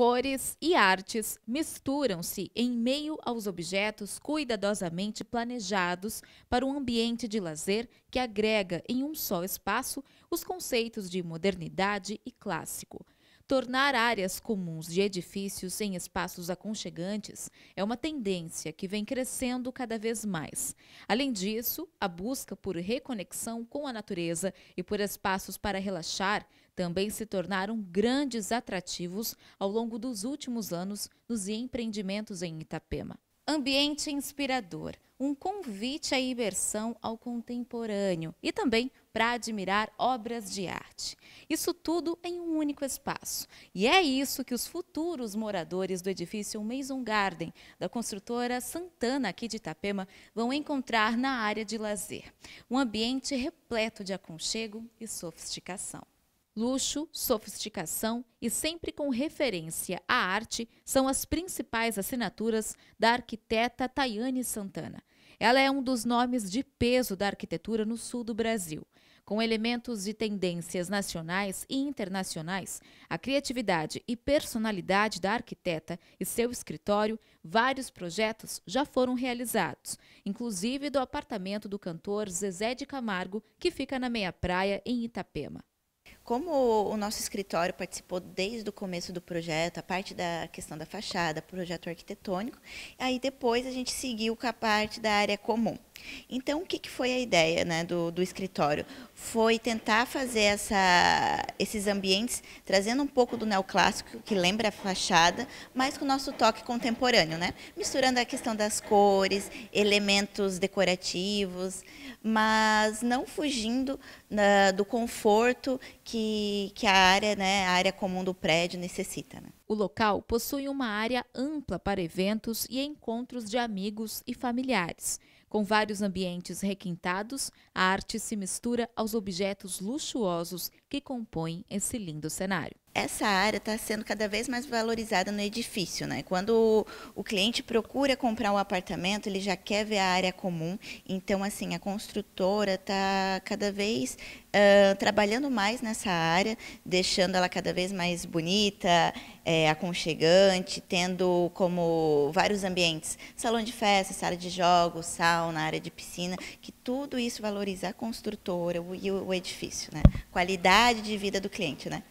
cores e artes misturam-se em meio aos objetos cuidadosamente planejados para um ambiente de lazer que agrega em um só espaço os conceitos de modernidade e clássico. Tornar áreas comuns de edifícios em espaços aconchegantes é uma tendência que vem crescendo cada vez mais. Além disso, a busca por reconexão com a natureza e por espaços para relaxar também se tornaram grandes atrativos ao longo dos últimos anos nos empreendimentos em Itapema. Ambiente inspirador, um convite à imersão ao contemporâneo e também para admirar obras de arte. Isso tudo em um único espaço. E é isso que os futuros moradores do edifício Maison Garden, da construtora Santana aqui de Itapema, vão encontrar na área de lazer. Um ambiente repleto de aconchego e sofisticação. Luxo, sofisticação e sempre com referência à arte são as principais assinaturas da arquiteta Tayane Santana. Ela é um dos nomes de peso da arquitetura no sul do Brasil. Com elementos de tendências nacionais e internacionais, a criatividade e personalidade da arquiteta e seu escritório, vários projetos já foram realizados, inclusive do apartamento do cantor Zezé de Camargo, que fica na Meia Praia, em Itapema como o nosso escritório participou desde o começo do projeto, a parte da questão da fachada, projeto arquitetônico, aí depois a gente seguiu com a parte da área comum. Então, o que, que foi a ideia né, do, do, escritório? Foi tentar fazer essa, esses ambientes, trazendo um pouco do neoclássico, que lembra a fachada, mas com o nosso toque contemporâneo, né? misturando a questão das cores, elementos decorativos, mas não fugindo na, né, do conforto que que, que a área, né, a área comum do prédio necessita. Né? O local possui uma área ampla para eventos e encontros de amigos e familiares. Com vários ambientes requintados, a arte se mistura aos objetos luxuosos que compõem esse lindo cenário. Essa área está sendo cada vez mais valorizada no edifício, né? Quando o, o cliente procura comprar um apartamento, ele já quer ver a área comum. Então, assim, a construtora está cada vez uh, trabalhando mais nessa área, deixando ela cada vez mais bonita, é, aconchegante, tendo como vários ambientes, salão de festa, sala de jogos, sauna, área de piscina, que tudo isso valoriza a construtora e o, o edifício, né? Qualidade qualidade de vida do cliente, né?